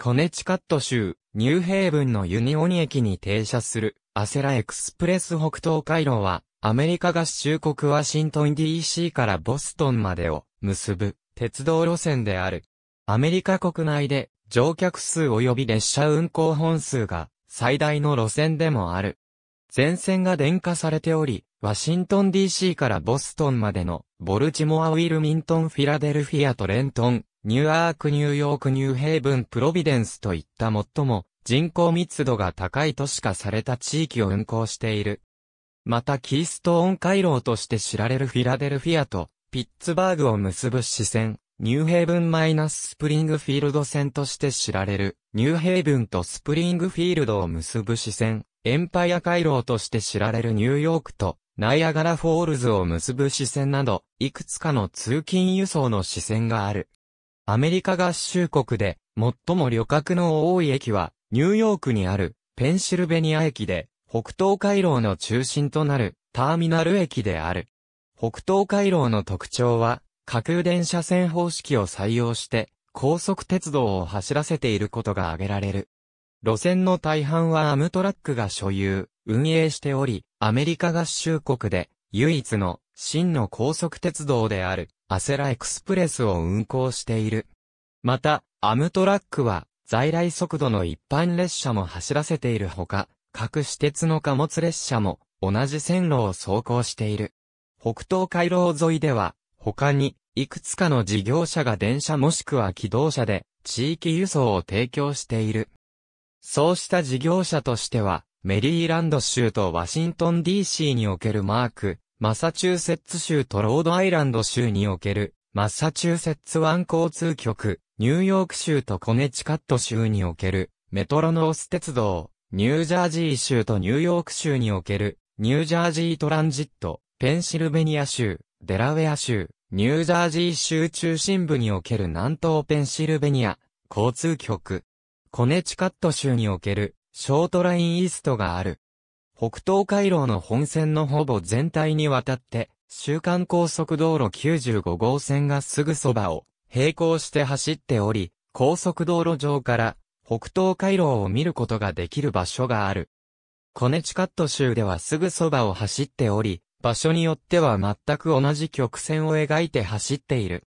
コネチカット州、ニューヘイブンのユニオニ駅に停車する、アセラエクスプレス北東回路は、アメリカ合衆国ワシントン DC からボストンまでを結ぶ鉄道路線である。アメリカ国内で乗客数及び列車運行本数が最大の路線でもある。全線が電化されており、ワシントン DC からボストンまでのボルチモア・ウィルミントン・フィラデルフィア・トレントン、ニューアーク、ニューヨーク、ニューヘイブン、プロビデンスといった最も人口密度が高い都市化された地域を運行している。またキーストーン回廊として知られるフィラデルフィアとピッツバーグを結ぶ支線、ニューヘイブンマイナススプリングフィールド線として知られる、ニューヘイブンとスプリングフィールドを結ぶ支線、エンパイア回廊として知られるニューヨークとナイアガラフォールズを結ぶ支線など、いくつかの通勤輸送の支線がある。アメリカ合衆国で、最も旅客の多い駅は、ニューヨークにある、ペンシルベニア駅で、北東回廊の中心となる、ターミナル駅である。北東回廊の特徴は、架空電車線方式を採用して、高速鉄道を走らせていることが挙げられる。路線の大半はアムトラックが所有、運営しており、アメリカ合衆国で、唯一の真の高速鉄道であるアセラエクスプレスを運行している。また、アムトラックは在来速度の一般列車も走らせているほか、各私鉄の貨物列車も同じ線路を走行している。北東回廊沿いでは、他に、いくつかの事業者が電車もしくは機動車で、地域輸送を提供している。そうした事業者としては、メリーランド州とワシントン DC におけるマーク、マサチューセッツ州とロードアイランド州における、マサチューセッツ湾交通局、ニューヨーク州とコネチカット州における、メトロノース鉄道、ニュージャージー州とニューヨーク州における、ニュージャージートランジット、ペンシルベニア州、デラウェア州、ニュージャージー州中心部における南東ペンシルベニア、交通局、コネチカット州における、ショートラインイーストがある。北東回廊の本線のほぼ全体にわたって、週間高速道路95号線がすぐそばを並行して走っており、高速道路上から北東回廊を見ることができる場所がある。コネチカット州ではすぐそばを走っており、場所によっては全く同じ曲線を描いて走っている。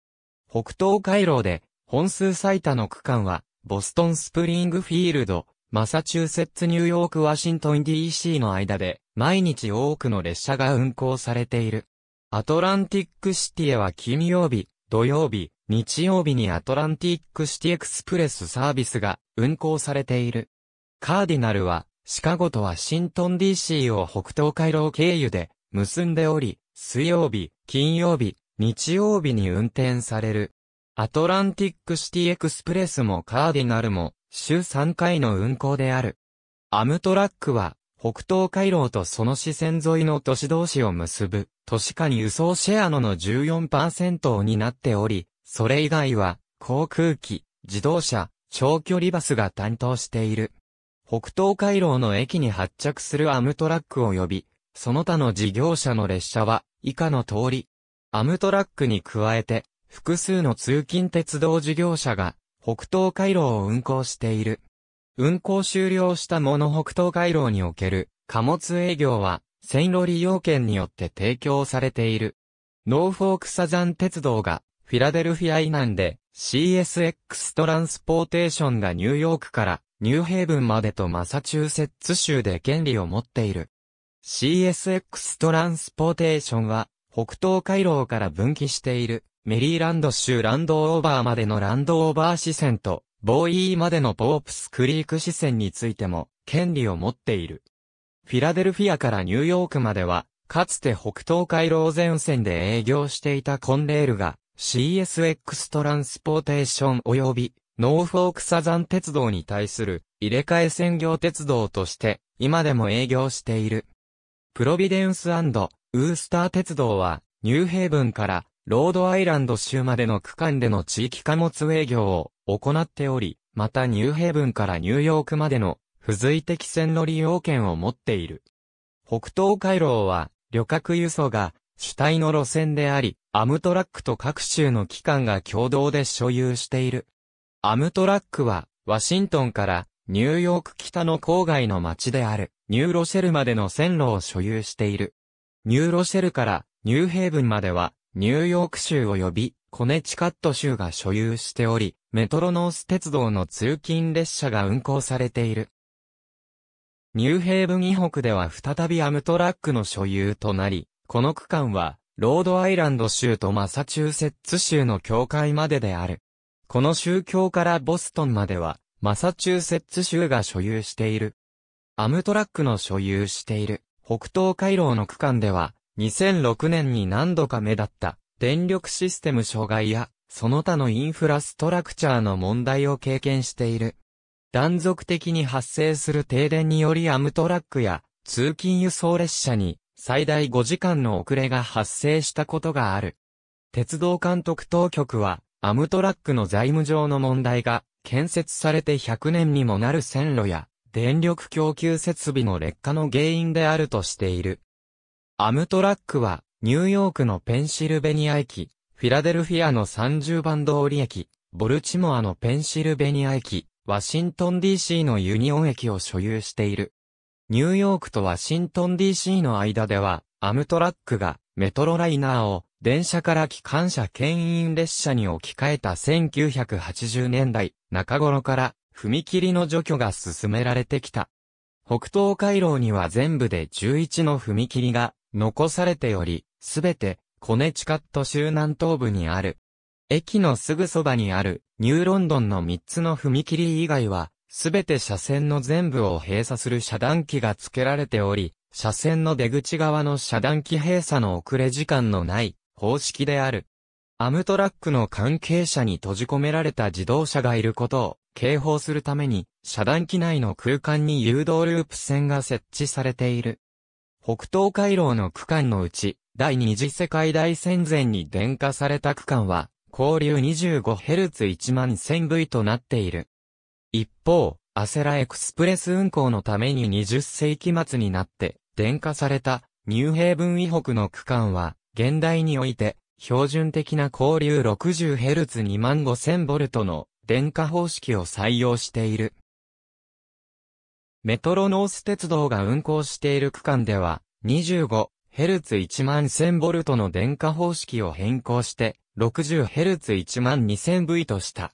北東回廊で本数最多の区間は、ボストンスプリングフィールド、マサチューセッツ・ニューヨーク・ワシントン DC の間で、毎日多くの列車が運行されている。アトランティックシティへは金曜日、土曜日、日曜日にアトランティックシティエクスプレスサービスが運行されている。カーディナルは、シカゴとワシントン DC を北東回廊経由で結んでおり、水曜日、金曜日、日曜日に運転される。アトランティックシティエクスプレスもカーディナルも週3回の運行である。アムトラックは、北東回廊とその支線沿いの都市同士を結ぶ、都市間輸送シェアのの14%を担っており、それ以外は、航空機、自動車、長距離バスが担当している。北東回廊の駅に発着するアムトラックを呼び、その他の事業者の列車は、以下の通り。アムトラックに加えて、複数の通勤鉄道事業者が、北東回廊を運行している。運行終了したモノ北東回廊における貨物営業は線路利用券によって提供されている。ノーフォークサザン鉄道がフィラデルフィア以南で CSX トランスポーテーションがニューヨークからニューヘイブンまでとマサチューセッツ州で権利を持っている。CSX トランスポーテーションは北東回廊から分岐しているメリーランド州ランドオーバーまでのランドオーバー支線と、ボーイーまでのポープスクリーク支線についても、権利を持っている。フィラデルフィアからニューヨークまでは、かつて北東回廊全線で営業していたコンレールが、CSX トランスポーテーション及び、ノーフォークサザン鉄道に対する入れ替え専業鉄道として、今でも営業している。プロビデンスウースター鉄道は、ニューヘイブンからロードアイランド州までの区間での地域貨物営業を行っており、またニューヘイブンからニューヨークまでの付随的線の利用権を持っている。北東回廊は旅客輸送が主体の路線であり、アムトラックと各州の機関が共同で所有している。アムトラックはワシントンからニューヨーク北の郊外の町であるニューロシェルまでの線路を所有している。ニューロシェルからニューヘイブンまではニューヨーク州及びコネチカット州が所有しており、メトロノース鉄道の通勤列車が運行されている。ニューヘイブン以北では再びアムトラックの所有となり、この区間は、ロードアイランド州とマサチューセッツ州の境界までである。この州境からボストンまでは、マサチューセッツ州が所有している。アムトラックの所有している、北東回廊の区間では、2006年に何度か目立った電力システム障害やその他のインフラストラクチャーの問題を経験している。断続的に発生する停電によりアムトラックや通勤輸送列車に最大5時間の遅れが発生したことがある。鉄道監督当局はアムトラックの財務上の問題が建設されて100年にもなる線路や電力供給設備の劣化の原因であるとしている。アムトラックは、ニューヨークのペンシルベニア駅、フィラデルフィアの30番通り駅、ボルチモアのペンシルベニア駅、ワシントン DC のユニオン駅を所有している。ニューヨークとワシントン DC の間では、アムトラックがメトロライナーを電車から機関車牽引列車に置き換えた1980年代中頃から踏切の除去が進められてきた。北東回廊には全部で11の踏切が残されており、すべて、コネチカット州南東部にある。駅のすぐそばにある、ニューロンドンの3つの踏切以外は、すべて車線の全部を閉鎖する遮断機が付けられており、車線の出口側の遮断機閉鎖の遅れ時間のない方式である。アムトラックの関係者に閉じ込められた自動車がいることを警報するために、遮断機内の空間に誘導ループ線が設置されている。北東回廊の区間のうち、第二次世界大戦前に電化された区間は、交流 25Hz1 万 1000V となっている。一方、アセラエクスプレス運行のために20世紀末になって、電化された、ニューヘイブン以北の区間は、現代において、標準的な交流 60Hz2 万 5000V の電化方式を採用している。メトロノース鉄道が運行している区間では、25Hz1 万 1000V の電化方式を変更して、60Hz1 万 2000V とした。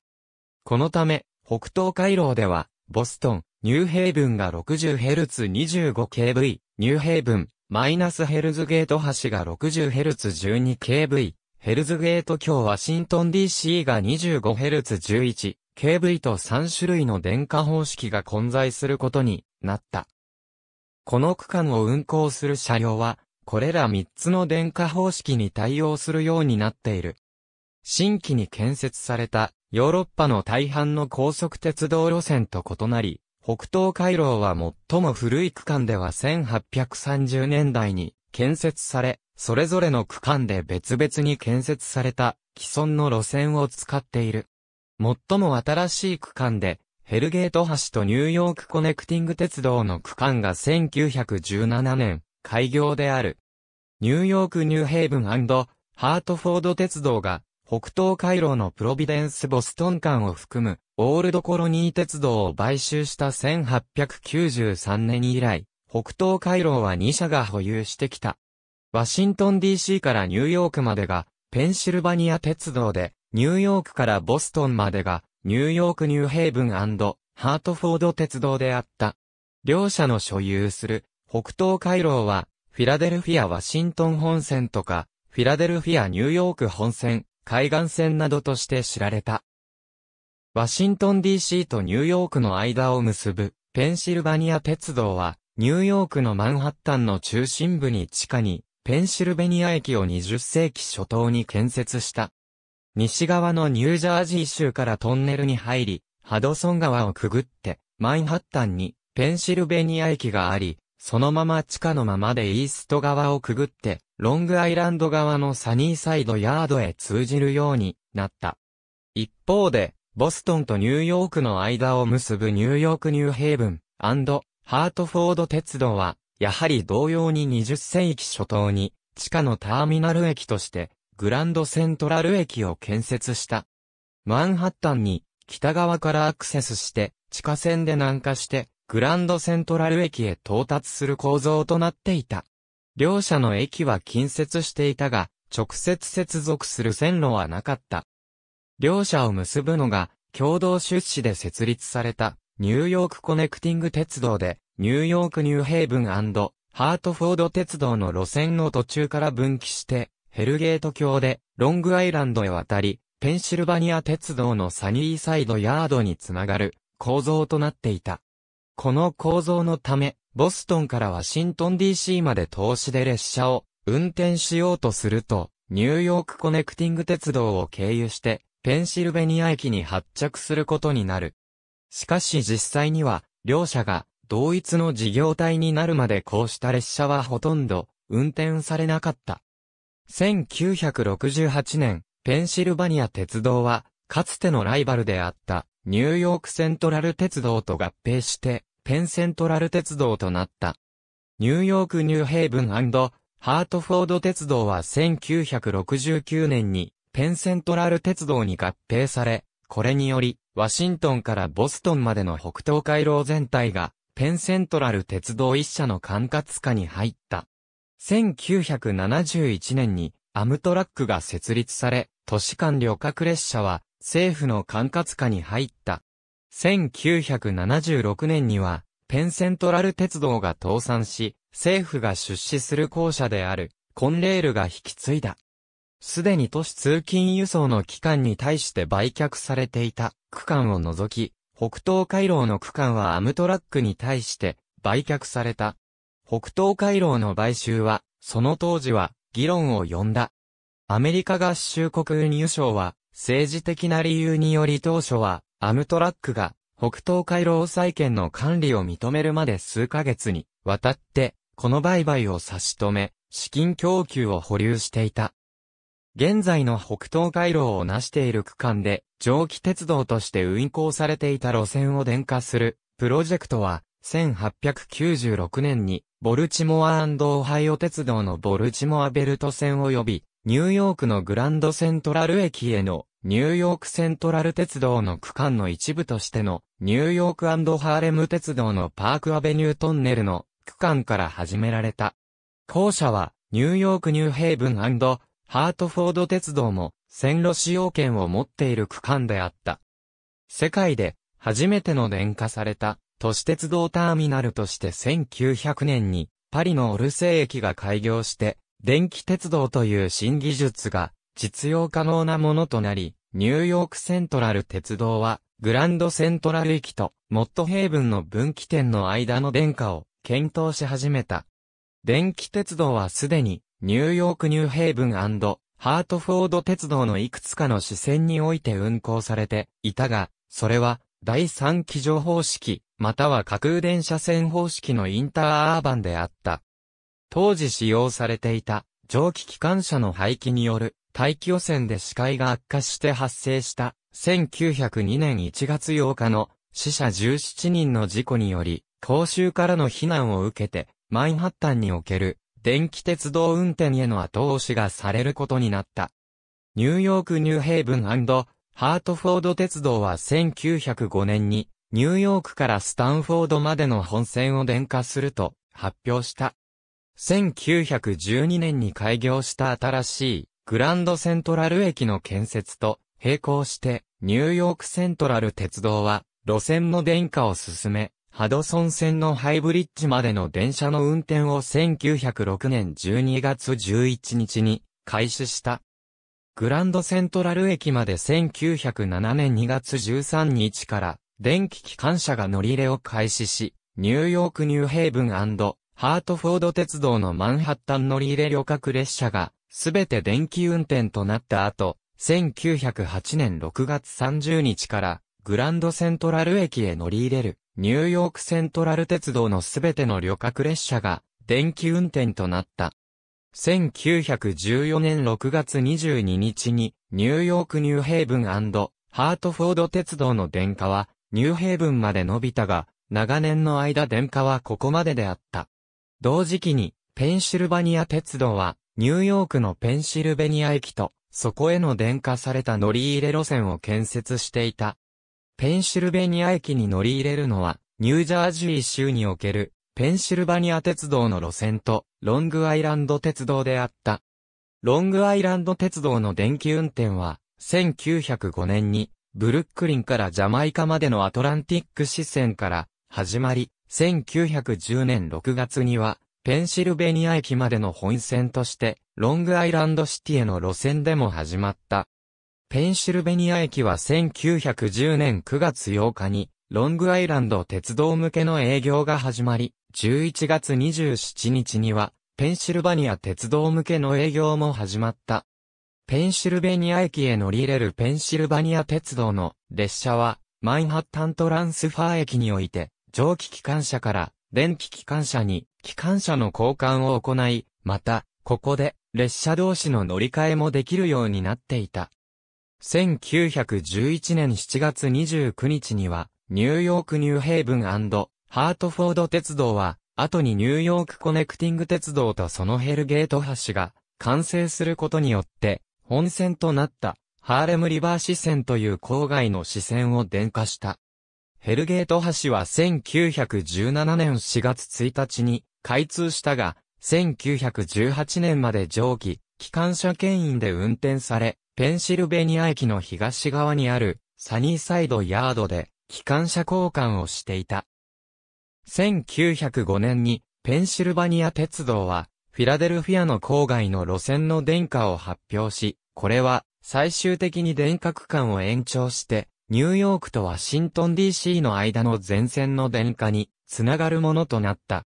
このため、北東回廊では、ボストン、ニューヘイブンが 60Hz25kV、ニューヘイブン、マイナスヘルズゲート橋が 60Hz12kV、ヘルズゲート橋ワシントン DC が 25Hz11、KV と3種類の電化方式が混在することになった。この区間を運行する車両は、これら3つの電化方式に対応するようになっている。新規に建設されたヨーロッパの大半の高速鉄道路線と異なり、北東回廊は最も古い区間では1830年代に建設され、それぞれの区間で別々に建設された既存の路線を使っている。最も新しい区間で、ヘルゲート橋とニューヨークコネクティング鉄道の区間が1917年、開業である。ニューヨークニューヘイブンハートフォード鉄道が、北東回廊のプロビデンス・ボストン間を含む、オールドコロニー鉄道を買収した1893年以来、北東回廊は2社が保有してきた。ワシントン DC からニューヨークまでが、ペンシルバニア鉄道で、ニューヨークからボストンまでが、ニューヨークニューヘイブンハートフォード鉄道であった。両社の所有する、北東回廊は、フィラデルフィア・ワシントン本線とか、フィラデルフィア・ニューヨーク本線、海岸線などとして知られた。ワシントン DC とニューヨークの間を結ぶ、ペンシルバニア鉄道は、ニューヨークのマンハッタンの中心部に地下に、ペンシルベニア駅を20世紀初頭に建設した。西側のニュージャージー州からトンネルに入り、ハドソン川をくぐって、マインハッタンにペンシルベニア駅があり、そのまま地下のままでイースト側をくぐって、ロングアイランド側のサニーサイドヤードへ通じるようになった。一方で、ボストンとニューヨークの間を結ぶニューヨークニューヘイブンハートフォード鉄道は、やはり同様に20世紀初頭に、地下のターミナル駅としてグランドセントラル駅を建設した。マンハッタンに北側からアクセスして地下線で南下してグランドセントラル駅へ到達する構造となっていた。両者の駅は近接していたが直接接続する線路はなかった。両者を結ぶのが共同出資で設立されたニューヨークコネクティング鉄道でニューヨークニューヘイブンハートフォード鉄道の路線の途中から分岐してヘルゲート橋でロングアイランドへ渡り、ペンシルバニア鉄道のサニーサイドヤードにつながる構造となっていた。この構造のため、ボストンからワシントン DC まで投資で列車を運転しようとすると、ニューヨークコネクティング鉄道を経由して、ペンシルベニア駅に発着することになる。しかし実際には、両社が同一の事業体になるまでこうした列車はほとんど運転されなかった。1968年、ペンシルバニア鉄道は、かつてのライバルであった、ニューヨークセントラル鉄道と合併して、ペンセントラル鉄道となった。ニューヨークニューヘイブンハートフォード鉄道は1969年に、ペンセントラル鉄道に合併され、これにより、ワシントンからボストンまでの北東回廊全体が、ペンセントラル鉄道一社の管轄下に入った。1971年にアムトラックが設立され、都市間旅客列車は政府の管轄下に入った。1976年には、ペンセントラル鉄道が倒産し、政府が出資する校舎である、コンレールが引き継いだ。すでに都市通勤輸送の機関に対して売却されていた区間を除き、北東回廊の区間はアムトラックに対して売却された。北東回廊の買収は、その当時は議論を呼んだ。アメリカ合衆国運輸省は、政治的な理由により当初は、アムトラックが、北東回廊再建の管理を認めるまで数ヶ月に、渡って、この売買を差し止め、資金供給を保留していた。現在の北東回廊を成している区間で、蒸気鉄道として運行されていた路線を電化する、プロジェクトは、1896年にボルチモアオハイオ鉄道のボルチモアベルト線及び、ニューヨークのグランドセントラル駅への、ニューヨークセントラル鉄道の区間の一部としての、ニューヨークハーレム鉄道のパークアベニュートンネルの区間から始められた。後者は、ニューヨークニューヘイブンハートフォード鉄道も、線路使用権を持っている区間であった。世界で、初めての電化された都市鉄道ターミナルとして1900年にパリのオルセー駅が開業して、電気鉄道という新技術が実用可能なものとなり、ニューヨークセントラル鉄道は、グランドセントラル駅とモットヘイブンの分岐点の間の電化を検討し始めた。電気鉄道はすでに、ニューヨークニューヘイブンハートフォード鉄道のいくつかの支線において運行されていたが、それは、第3基準方式、または架空電車線方式のインターアーバンであった。当時使用されていた蒸気機関車の排気による大気汚染で視界が悪化して発生した1902年1月8日の死者17人の事故により公衆からの避難を受けてマンハッタンにおける電気鉄道運転への後押しがされることになった。ニューヨークニューヘイブンハートフォード鉄道は1905年にニューヨークからスタンフォードまでの本線を電化すると発表した。1912年に開業した新しいグランドセントラル駅の建設と並行してニューヨークセントラル鉄道は路線の電化を進め、ハドソン線のハイブリッジまでの電車の運転を1906年12月11日に開始した。グランドセントラル駅まで1907年2月13日から電気機関車が乗り入れを開始し、ニューヨークニューヘイブンハートフォード鉄道のマンハッタン乗り入れ旅客列車が、すべて電気運転となった後、1908年6月30日から、グランドセントラル駅へ乗り入れる、ニューヨークセントラル鉄道のすべての旅客列車が、電気運転となった。1914年6月22日に、ニューヨークニューヘイブンハートフォード鉄道の電化は、ニューヘイブンまで伸びたが、長年の間電化はここまでであった。同時期に、ペンシルバニア鉄道は、ニューヨークのペンシルベニア駅と、そこへの電化された乗り入れ路線を建設していた。ペンシルベニア駅に乗り入れるのは、ニュージャージー州における、ペンシルバニア鉄道の路線と、ロングアイランド鉄道であった。ロングアイランド鉄道の電気運転は、1905年にブルックリンからジャマイカまでのアトランティック支線から始まり、1910年6月には、ペンシルベニア駅までの本線として、ロングアイランドシティへの路線でも始まった。ペンシルベニア駅は1910年9月8日に、ロングアイランド鉄道向けの営業が始まり、11月27日には、ペンシルバニア鉄道向けの営業も始まった。ペンシルベニア駅へ乗り入れるペンシルバニア鉄道の列車は、マインハッタントランスファー駅において、蒸気機関車から電気機関車に機関車の交換を行い、また、ここで列車同士の乗り換えもできるようになっていた。1911年7月29日には、ニューヨークニューヘイブンハートフォード鉄道は、後にニューヨークコネクティング鉄道とそのヘルゲート橋が完成することによって、本線となったハーレムリバー支線という郊外の支線を電化した。ヘルゲート橋は1917年4月1日に開通したが、1918年まで蒸気、機関車牽引で運転され、ペンシルベニア駅の東側にあるサニーサイドヤードで機関車交換をしていた。1905年にペンシルバニア鉄道はフィラデルフィアの郊外の路線の電化を発表し、これは最終的に電化区間を延長して、ニューヨークとワシントン DC の間の全線の電化につながるものとなった。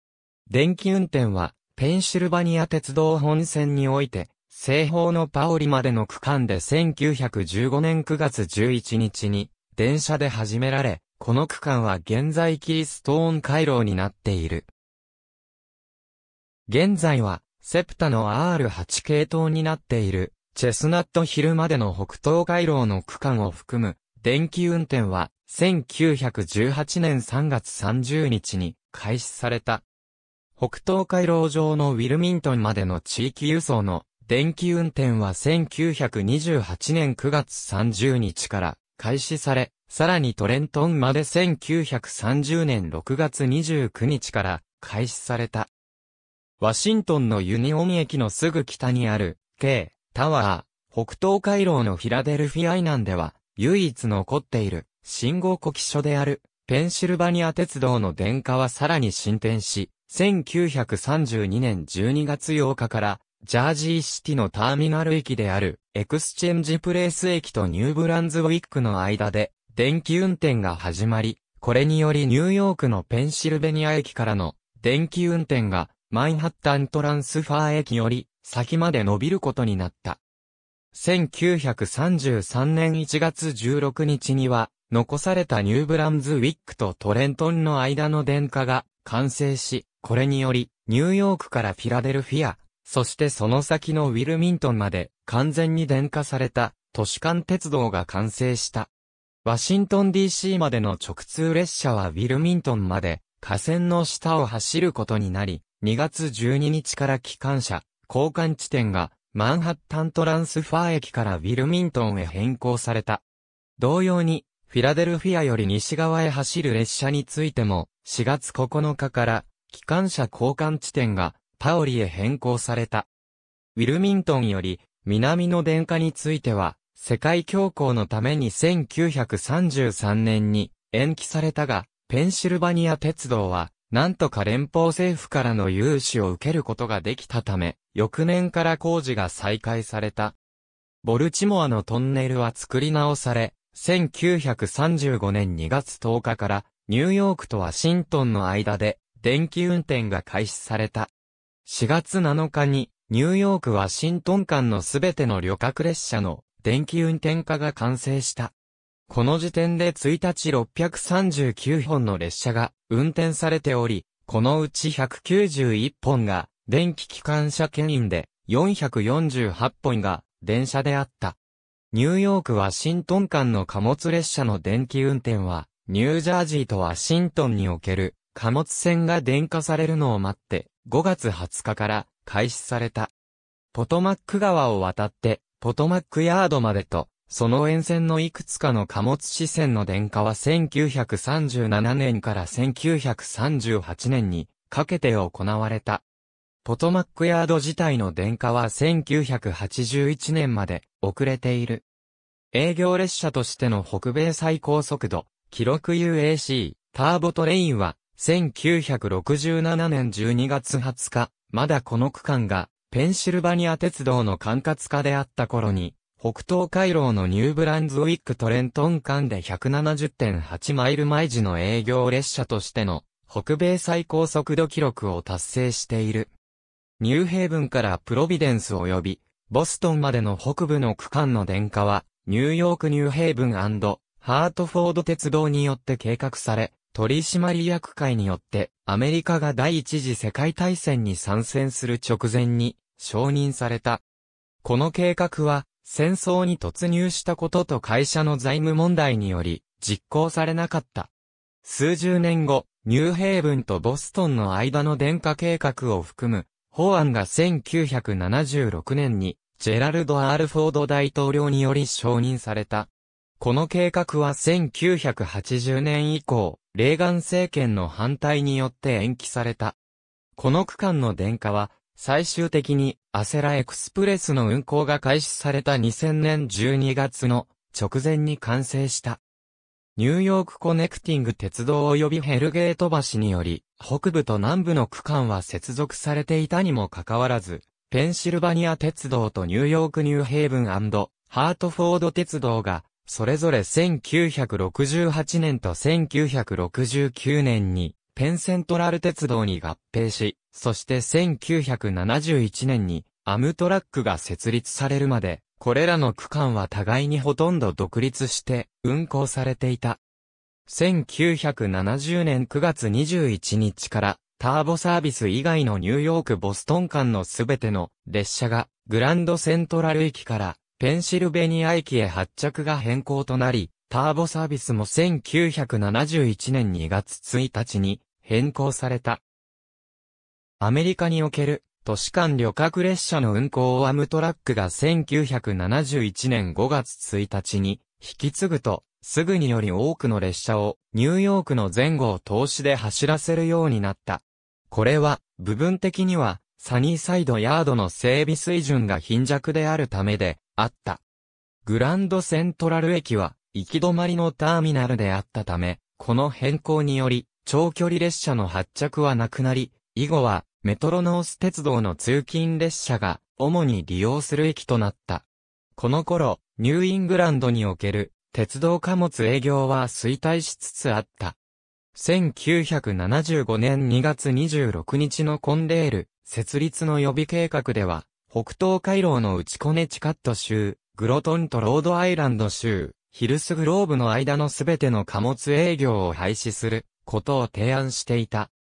電気運転はペンシルバニア鉄道本線において、西方のパオリまでの区間で1915年9月11日に電車で始められ、この区間は現在キーストーン回廊になっている。現在は、セプタの R8 系統になっている、チェスナットヒルまでの北東回廊の区間を含む、電気運転は、1918年3月30日に開始された。北東回廊上のウィルミントンまでの地域輸送の電気運転は1928年9月30日から開始され、さらにトレントンまで1930年6月29日から開始された。ワシントンのユニオン駅のすぐ北にある、K、タワー、北東回廊のフィラデルフィアイ南では、唯一残っている、信号国記所である、ペンシルバニア鉄道の電化はさらに進展し、1932年12月8日から、ジャージーシティのターミナル駅である、エクスチェンジプレース駅とニューブランズウィックの間で、電気運転が始まり、これによりニューヨークのペンシルベニア駅からの、電気運転が、マンハッタントランスファー駅より先まで伸びることになった。1933年1月16日には、残されたニューブランズウィックとトレントンの間の電化が完成し、これにより、ニューヨークからフィラデルフィア、そしてその先のウィルミントンまで完全に電化された都市間鉄道が完成した。ワシントン DC までの直通列車はウィルミントンまで、河川の下を走ることになり、2月12日から機関車、交換地点が、マンハッタントランスファー駅からウィルミントンへ変更された。同様に、フィラデルフィアより西側へ走る列車についても、4月9日から、機関車交換地点が、パオリへ変更された。ウィルミントンより、南の電化については、世界恐慌のために1933年に延期されたが、ペンシルバニア鉄道はなんとか連邦政府からの融資を受けることができたため、翌年から工事が再開された。ボルチモアのトンネルは作り直され、1935年2月10日からニューヨークとワシントンの間で電気運転が開始された。4月7日にニューヨーク・ワシントン間のすべての旅客列車の電気運転化が完成した。この時点で1日639本の列車が運転されており、このうち191本が電気機関車牽引で、448本が電車であった。ニューヨーク・ワシントン間の貨物列車の電気運転は、ニュージャージーとワシントンにおける貨物船が電化されるのを待って、5月20日から開始された。ポトマック川を渡って、ポトマックヤードまでと、その沿線のいくつかの貨物支線の電化は1937年から1938年にかけて行われた。ポトマックヤード自体の電化は1981年まで遅れている。営業列車としての北米最高速度、記録 UAC、ターボトレインは1967年12月20日、まだこの区間がペンシルバニア鉄道の管轄下であった頃に北東回廊のニューブランズウィックトレントン間で170.8マイル毎時の営業列車としての北米最高速度記録を達成している。ニューヘイブンからプロビデンス及びボストンまでの北部の区間の電化はニューヨークニューヘイブンハートフォード鉄道によって計画され、取締役会によってアメリカが第一次世界大戦に参戦する直前に承認された。この計画は戦争に突入したことと会社の財務問題により、実行されなかった。数十年後、ニューヘイブンとボストンの間の電化計画を含む、法案が1976年に、ジェラルド・アール・フォード大統領により承認された。この計画は1980年以降、レーガン政権の反対によって延期された。この区間の電化は、最終的にアセラエクスプレスの運行が開始された2000年12月の直前に完成した。ニューヨークコネクティング鉄道及びヘルゲート橋により、北部と南部の区間は接続されていたにもかかわらず、ペンシルバニア鉄道とニューヨークニューヘイブンハートフォード鉄道が、それぞれ1968年と1969年に、ペンセントラル鉄道に合併し、そして1971年にアムトラックが設立されるまで、これらの区間は互いにほとんど独立して運行されていた。1970年9月21日からターボサービス以外のニューヨーク・ボストン間のすべての列車がグランドセントラル駅からペンシルベニア駅へ発着が変更となり、ターボサービスも1971年2月1日に変更された。アメリカにおける都市間旅客列車の運行をアムトラックが1971年5月1日に引き継ぐと、すぐにより多くの列車をニューヨークの前後を投資で走らせるようになった。これは、部分的には、サニーサイドヤードの整備水準が貧弱であるためで、あった。グランドセントラル駅は、行き止まりのターミナルであったため、この変更により、長距離列車の発着はなくなり、以後は、メトロノース鉄道の通勤列車が主に利用する駅となった。この頃、ニューイングランドにおける鉄道貨物営業は衰退しつつあった。1975年2月26日のコンレール設立の予備計画では、北東回廊の内コネチカット州、グロトンとロードアイランド州、ヒルスグローブの間のすべての貨物営業を廃止することを提案していた。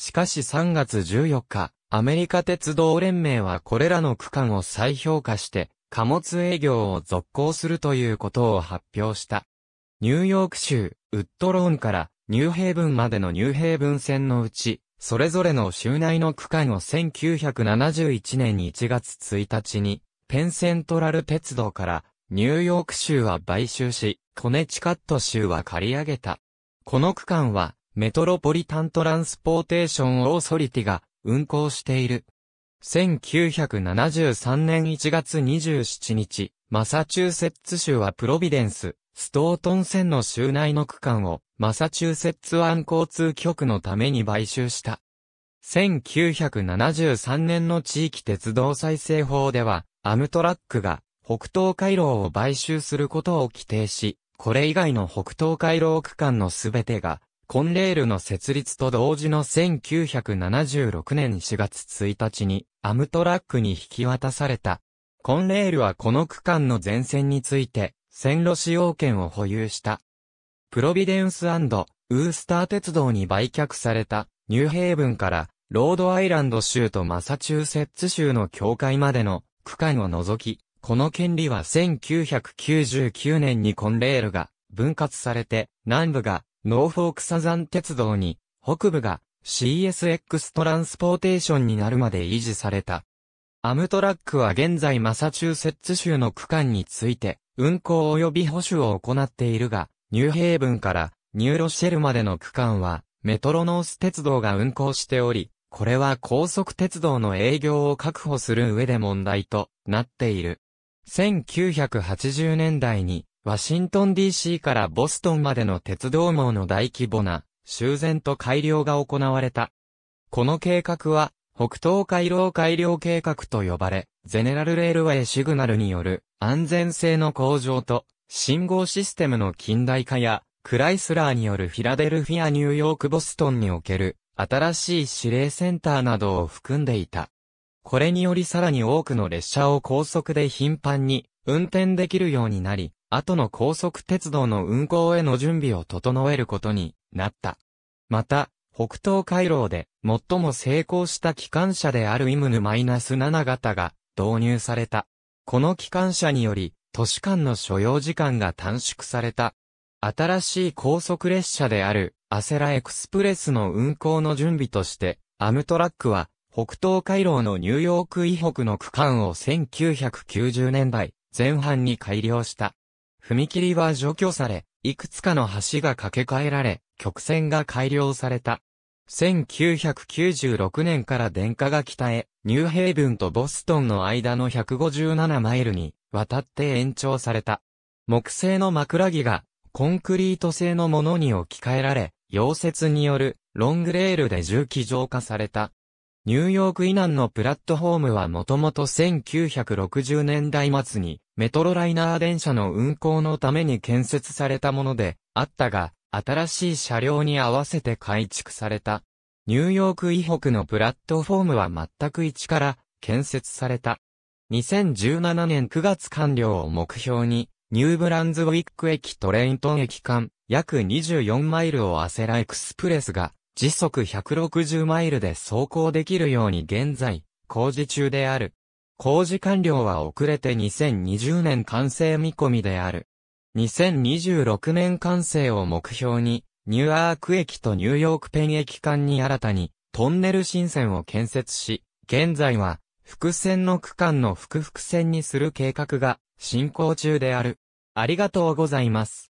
しかし3月14日、アメリカ鉄道連盟はこれらの区間を再評価して、貨物営業を続行するということを発表した。ニューヨーク州、ウッドローンからニューヘイブンまでのニューヘイブン線のうち、それぞれの州内の区間を1971年1月1日に、ペンセントラル鉄道からニューヨーク州は買収し、コネチカット州は借り上げた。この区間は、メトロポリタントランスポーテーションオーソリティが運行している。1973年1月27日、マサチューセッツ州はプロビデンス、ストートン線の州内の区間をマサチューセッツ湾交通局のために買収した。1973年の地域鉄道再生法では、アムトラックが北東回廊を買収することを規定し、これ以外の北東回廊区間のすべてがコンレールの設立と同時の1976年4月1日にアムトラックに引き渡された。コンレールはこの区間の全線について線路使用権を保有した。プロビデンスウースター鉄道に売却されたニューヘイブンからロードアイランド州とマサチューセッツ州の境界までの区間を除き、この権利は1999年にコンレールが分割されて南部がノーフォークサザン鉄道に、北部が CSX トランスポーテーションになるまで維持された。アムトラックは現在マサチューセッツ州の区間について、運行及び保守を行っているが、ニューヘイブンからニューロシェルまでの区間は、メトロノース鉄道が運行しており、これは高速鉄道の営業を確保する上で問題となっている。1980年代にワシントン DC からボストンまでの鉄道網の大規模な修繕と改良が行われた。この計画は、北東回廊改良計画と呼ばれ、ゼネラルレールウェイシグナルによる安全性の向上と、信号システムの近代化や、クライスラーによるフィラデルフィア・ニューヨーク・ボストンにおける新しい指令センターなどを含んでいた。これによりさらに多くの列車を高速で頻繁に運転できるようになり、後の高速鉄道の運行への準備を整えることになった。また、北東回廊で最も成功した機関車であるイムヌ -7 型が導入された。この機関車により、都市間の所要時間が短縮された。新しい高速列車であるアセラエクスプレスの運行の準備として、アムトラックは北東回廊のニューヨーク以北の区間を1990年代前半に改良した。踏切は除去され、いくつかの橋が架け替えられ、曲線が改良された。1996年から電化が北へ、ニューヘイブンとボストンの間の157マイルに渡って延長された。木製の枕木がコンクリート製のものに置き換えられ、溶接によるロングレールで重機浄化された。ニューヨーク以南のプラットフォームはもともと1960年代末にメトロライナー電車の運行のために建設されたものであったが、新しい車両に合わせて改築された。ニューヨーク以北のプラットフォームは全く一から建設された。2017年9月完了を目標に、ニューブランズウィック駅トレイントン駅間、約24マイルをアセラエクスプレスが時速160マイルで走行できるように現在、工事中である。工事完了は遅れて2020年完成見込みである。2026年完成を目標に、ニューアーク駅とニューヨークペン駅間に新たに、トンネル新線を建設し、現在は、複線の区間の複々線にする計画が、進行中である。ありがとうございます。